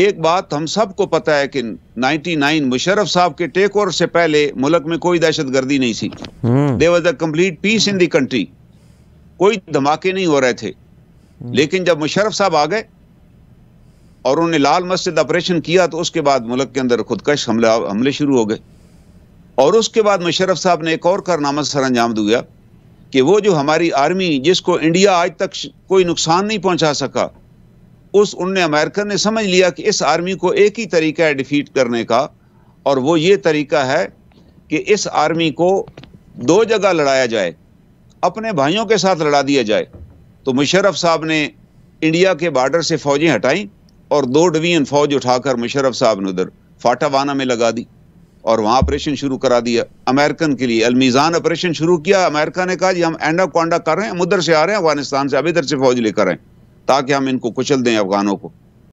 एक बात हम सबको पता है कि 99 मुशरफ साहब के टेक ओवर से पहले मुल्क में कोई दहशत गर्दी नहीं थी there was a complete peace in country कोई धमाके नहीं हो रहे थे हम्म। लेकिन जब मुशरफ साहब आ गए और उन्होंने लाल मस्जिद ऑपरेशन किया तो उसके बाद मुल्क के अंदर खुदकश हमले हमले शुरू हो गए और उसके बाद मुशरफ साहब ने एक और कारनामा सर अंजाम दिया कि वो जो हमारी आर्मी जिसको इंडिया आज तक कोई नुकसान नहीं पहुंचा सका उस उनने अमेरिकन ने समझ लिया कि इस आर्मी को एक ही तरीका है डिफीट करने का और वो ये तरीका है कि इस आर्मी को दो जगह लड़ाया जाए अपने भाइयों के साथ लड़ा दिया जाए तो मुशरफ साहब ने इंडिया के बॉर्डर से फौजें हटाई और दो डिवीजन फौज उठाकर मुशरफ साहब ने उधर फाटावाना में लगा दी और वहाँ ऑपरेशन शुरू करा दिया अमेरिकन के लिए अलमीज़ान ऑपरेशन शुरू किया अमेरिका ने कहा जी हम एंडा कोंडा कर रहे हैं हम उधर से आ रहे हैं अफगानिस्तान से अभी इधर से फौज लेकर आए ताकि हम इनको कुचल दें अफगानों को